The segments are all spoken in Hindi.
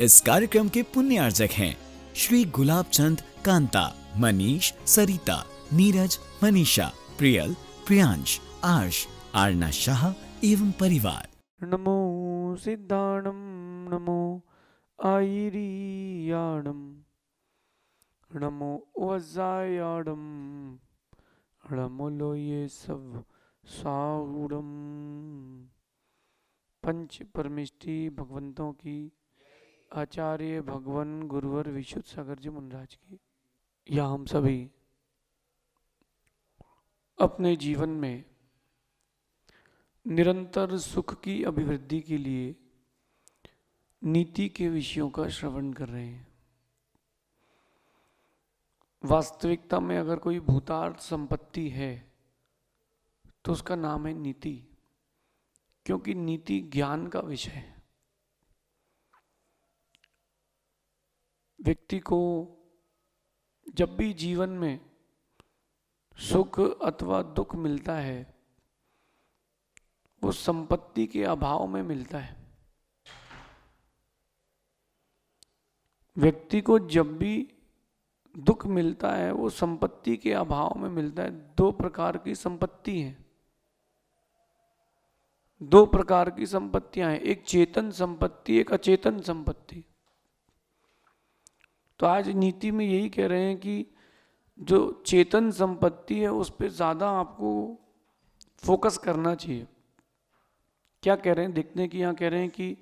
इस कार्यक्रम के पुण्य अर्जक हैं श्री गुलाब चंद कांता मनीष सरिता नीरज मनीषा प्रियल प्रियांश आर्ष आरना शाह एवं परिवार नमो सिद्धानम नमो आयरियाणम नमो वजायाणम नमो लो ये सब साहुड़म पंच परमिष्टि भगवंतों की आचार्य भगवान गुरुवर विशुद्ध सागर जी मुनराज की या हम सभी अपने जीवन में निरंतर सुख की अभिवृद्धि के लिए नीति के विषयों का श्रवण कर रहे हैं वास्तविकता में अगर कोई भूतार्थ संपत्ति है तो उसका नाम है नीति क्योंकि नीति ज्ञान का विषय है व्यक्ति को जब भी जीवन में सुख अथवा दुख मिलता है वो संपत्ति के अभाव में मिलता है व्यक्ति को जब भी दुख मिलता है वो संपत्ति के अभाव में मिलता है दो प्रकार की संपत्ति है दो प्रकार की संपत्तियां हैं एक चेतन संपत्ति एक अचेतन संपत्ति तो आज नीति में यही कह रहे हैं कि जो चेतन संपत्ति है उस पर ज़्यादा आपको फोकस करना चाहिए क्या कह रहे हैं देखते हैं कि यहाँ कह रहे हैं कि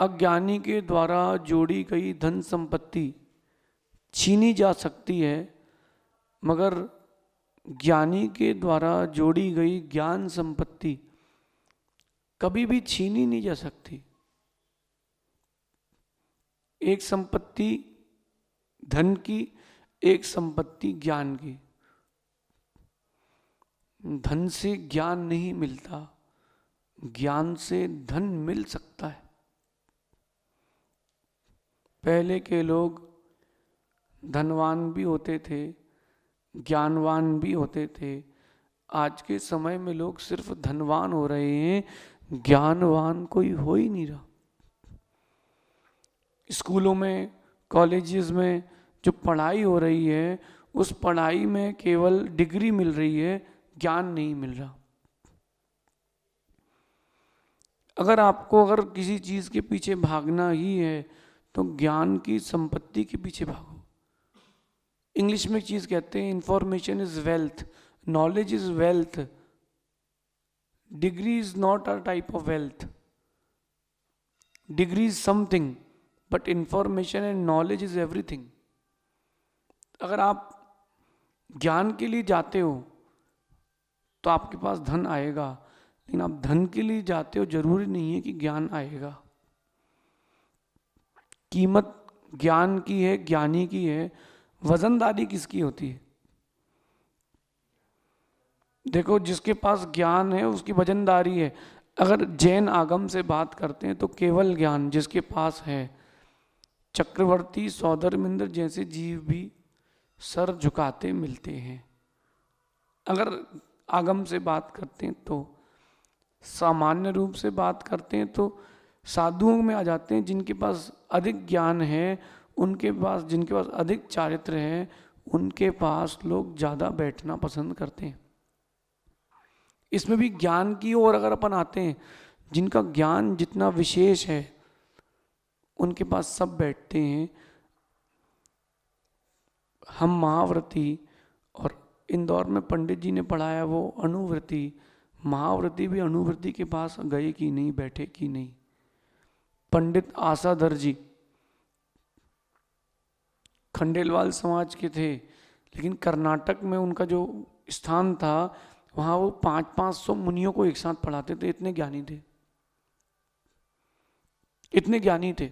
अज्ञानी के द्वारा जोड़ी गई धन संपत्ति छीनी जा सकती है मगर ज्ञानी के द्वारा जोड़ी गई ज्ञान संपत्ति कभी भी छीनी नहीं जा सकती एक संपत्ति धन की एक संपत्ति ज्ञान की धन से ज्ञान नहीं मिलता ज्ञान से धन मिल सकता है पहले के लोग धनवान भी होते थे ज्ञानवान भी होते थे आज के समय में लोग सिर्फ धनवान हो रहे हैं ज्ञानवान कोई हो ही नहीं रहा स्कूलों में कॉलेजेस में जो पढ़ाई हो रही है उस पढ़ाई में केवल डिग्री मिल रही है ज्ञान नहीं मिल रहा अगर आपको अगर किसी चीज़ के पीछे भागना ही है तो ज्ञान की संपत्ति के पीछे भागो इंग्लिश में चीज़ कहते हैं information is wealth knowledge is wealth degree is not a type of wealth degree is something but information and knowledge is everything अगर आप ज्ञान के लिए जाते हो तो आपके पास धन आएगा लेकिन आप धन के लिए जाते हो जरूरी नहीं है कि ज्ञान आएगा कीमत ज्ञान की है ज्ञानी की है वजनदारी किसकी होती है देखो जिसके पास ज्ञान है उसकी वजनदारी है अगर जैन आगम से बात करते हैं तो केवल ज्ञान जिसके पास है चक्रवर्ती मिंद्र जैसे जीव भी सर झुकाते मिलते हैं अगर आगम से बात करते हैं तो सामान्य रूप से बात करते हैं तो साधुओं में आ जाते हैं जिनके पास अधिक ज्ञान है उनके पास जिनके पास अधिक चारित्र है उनके पास लोग ज़्यादा बैठना पसंद करते हैं इसमें भी ज्ञान की ओर अगर अपन आते हैं जिनका ज्ञान जितना विशेष है उनके पास सब बैठते हैं हम महाव्रती और इंदौर में पंडित जी ने पढ़ाया वो अनुवृत्ति महावृति भी अनुवृत्ति के पास गए कि नहीं बैठे कि नहीं पंडित आशाधर जी खंडेलवाल समाज के थे लेकिन कर्नाटक में उनका जो स्थान था वहाँ वो पाँच पाँच सौ मुनियों को एक साथ पढ़ाते थे इतने ज्ञानी थे इतने ज्ञानी थे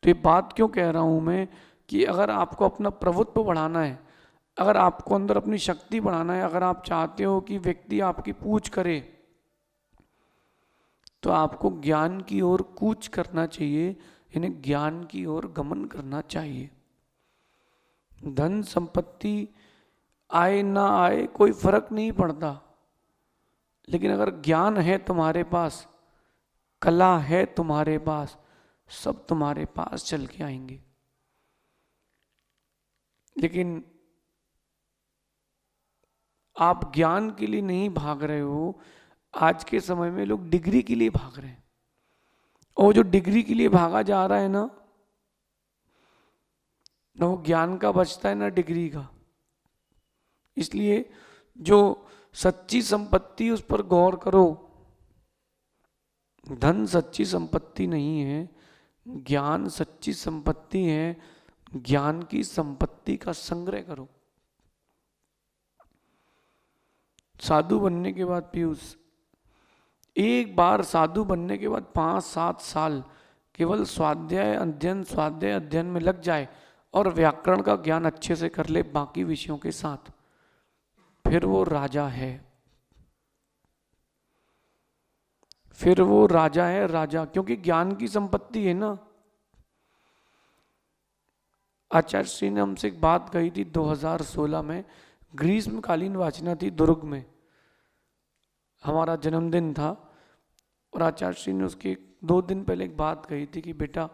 तो ये बात क्यों कह रहा हूँ मैं कि अगर आपको अपना प्रभुत्व बढ़ाना है अगर आपको अंदर अपनी शक्ति बढ़ाना है अगर आप चाहते हो कि व्यक्ति आपकी पूछ करे तो आपको ज्ञान की ओर कूच करना चाहिए यानी ज्ञान की ओर गमन करना चाहिए धन संपत्ति आए ना आए कोई फर्क नहीं पड़ता लेकिन अगर ज्ञान है तुम्हारे पास कला है तुम्हारे पास सब तुम्हारे पास चल के आएंगे लेकिन आप ज्ञान के लिए नहीं भाग रहे हो आज के समय में लोग डिग्री के लिए भाग रहे हैं और जो डिग्री के लिए भागा जा रहा है ना ना वो ज्ञान का बचता है ना डिग्री का इसलिए जो सच्ची संपत्ति उस पर गौर करो धन सच्ची संपत्ति नहीं है ज्ञान सच्ची संपत्ति है ज्ञान की संपत्ति का संग्रह करो साधु बनने के बाद पीयूष एक बार साधु बनने के बाद पांच सात साल केवल स्वाध्याय अध्ययन स्वाध्याय अध्ययन में लग जाए और व्याकरण का ज्ञान अच्छे से कर ले बाकी विषयों के साथ फिर वो राजा है फिर वो राजा है राजा क्योंकि ज्ञान की संपत्ति है ना आचार्य श्री ने हमसे एक बात कही थी 2016 में ग्रीष्मकालीन वाचना थी दुर्ग में हमारा जन्मदिन था और आचार्य श्री ने उसके दो दिन पहले एक बात कही थी कि बेटा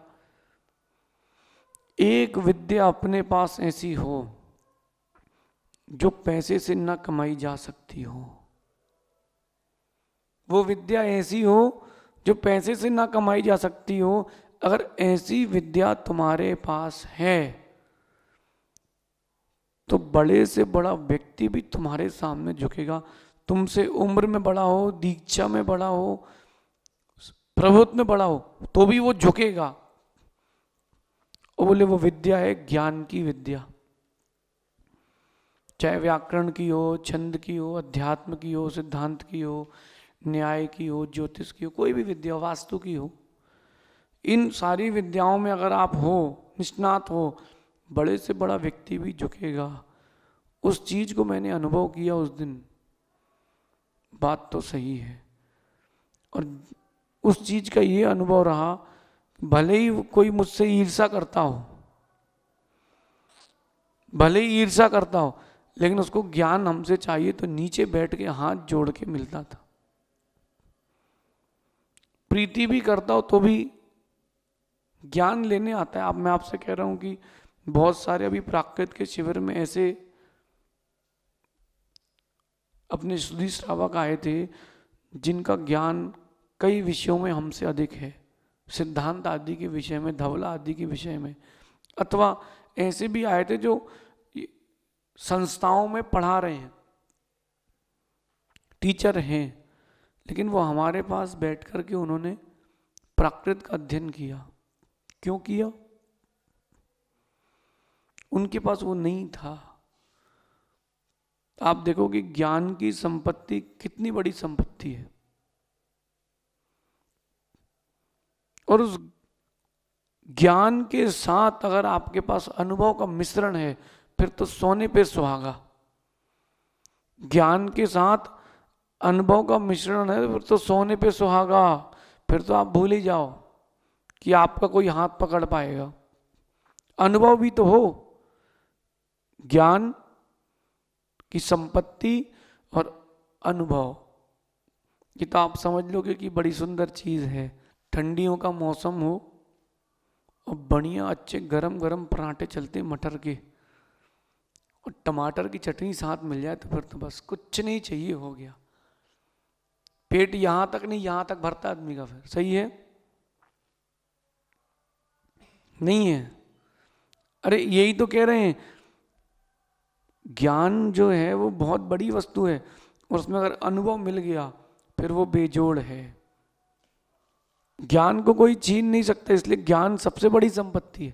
एक विद्या अपने पास ऐसी हो जो पैसे से ना कमाई जा सकती हो वो विद्या ऐसी हो जो पैसे से ना कमाई जा सकती हो अगर ऐसी विद्या तुम्हारे पास है तो बड़े से बड़ा व्यक्ति भी तुम्हारे सामने झुकेगा तुमसे उम्र में बड़ा हो दीक्षा में बड़ा हो प्रभुत्व में बड़ा हो तो भी वो झुकेगा और बोले वो विद्या है ज्ञान की विद्या चाहे व्याकरण की हो छंद की हो अध्यात्म की हो सिद्धांत की हो न्याय की हो ज्योतिष की हो कोई भी विद्या वास्तु की हो इन सारी विद्याओं में अगर आप हो निष्णात हो बड़े से बड़ा व्यक्ति भी झुकेगा उस चीज को मैंने अनुभव किया उस दिन बात तो सही है और उस चीज का ये अनुभव रहा भले ही कोई मुझसे ईर्षा करता हो भले ही ईर्षा करता हो लेकिन उसको ज्ञान हमसे चाहिए तो नीचे बैठ के हाथ जोड़ के मिलता था प्रीति भी करता हो तो भी ज्ञान लेने आता है अब आप मैं आपसे कह रहा हूं कि बहुत सारे अभी प्राकृत के शिविर में ऐसे अपने सुधी श्रावक आए थे जिनका ज्ञान कई विषयों में हमसे अधिक है सिद्धांत आदि के विषय में धवला आदि के विषय में अथवा ऐसे भी आए थे जो संस्थाओं में पढ़ा रहे हैं टीचर हैं लेकिन वो हमारे पास बैठ कर के उन्होंने प्राकृत का अध्ययन किया क्यों किया उनके पास वो नहीं था आप देखोगे ज्ञान की संपत्ति कितनी बड़ी संपत्ति है और उस ज्ञान के साथ अगर आपके पास अनुभव का मिश्रण है फिर तो सोने पे सुहागा ज्ञान के साथ अनुभव का मिश्रण है फिर तो सोने पे सुहागा फिर तो आप भूल ही जाओ कि आपका कोई हाथ पकड़ पाएगा अनुभव भी तो हो ज्ञान की संपत्ति और अनुभव ये तो आप समझ लोगे कि बड़ी सुंदर चीज़ है ठंडियों का मौसम हो और बढ़िया अच्छे गरम गरम पराठे चलते मटर के और टमाटर की चटनी साथ मिल जाए तो फिर तो बस कुछ नहीं चाहिए हो गया पेट यहाँ तक नहीं यहाँ तक भरता आदमी का फिर सही है नहीं है अरे यही तो कह रहे हैं ज्ञान जो है वो बहुत बड़ी वस्तु है और उसमें अगर अनुभव मिल गया फिर वो बेजोड़ है ज्ञान को कोई छीन नहीं सकता इसलिए ज्ञान सबसे बड़ी संपत्ति है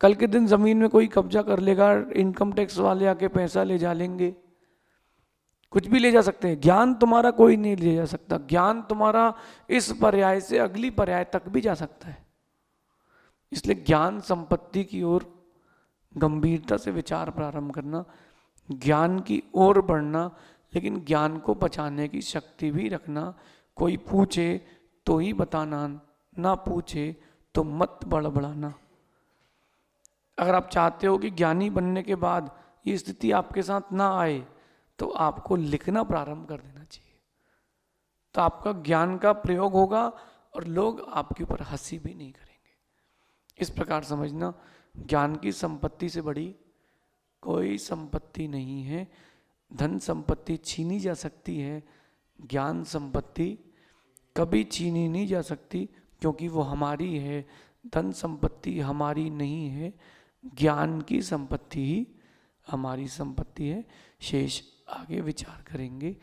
कल के दिन ज़मीन में कोई कब्जा कर लेगा इनकम टैक्स वाले आके पैसा ले जा लेंगे कुछ भी ले जा सकते हैं ज्ञान तुम्हारा कोई नहीं ले जा सकता ज्ञान तुम्हारा इस पर्याय से अगली पर्याय तक भी जा सकता है इसलिए ज्ञान संपत्ति की ओर गंभीरता से विचार प्रारंभ करना ज्ञान की ओर बढ़ना लेकिन ज्ञान को बचाने की शक्ति भी रखना कोई पूछे तो ही बताना ना पूछे तो मत बड़बड़ाना अगर आप चाहते हो कि ज्ञानी बनने के बाद ये स्थिति आपके साथ ना आए तो आपको लिखना प्रारंभ कर देना चाहिए तो आपका ज्ञान का प्रयोग होगा और लोग आपके ऊपर हंसी भी नहीं करेंगे इस प्रकार समझना ज्ञान की संपत्ति से बड़ी कोई संपत्ति नहीं है धन संपत्ति छीनी जा सकती है ज्ञान संपत्ति कभी छीनी नहीं जा सकती क्योंकि वो हमारी है धन संपत्ति हमारी नहीं है ज्ञान की संपत्ति ही हमारी संपत्ति है शेष आगे विचार करेंगे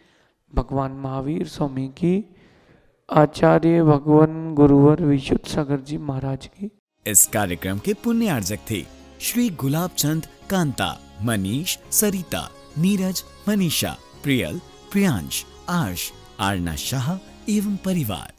भगवान महावीर स्वामी की आचार्य भगवान गुरुवर विशुद्ध सागर जी महाराज की इस कार्यक्रम के पुण्य अर्जक थे श्री गुलाब चंद कांता मनीष सरिता नीरज मनीषा प्रियल प्रियांश आर्श आरना शाह एवं परिवार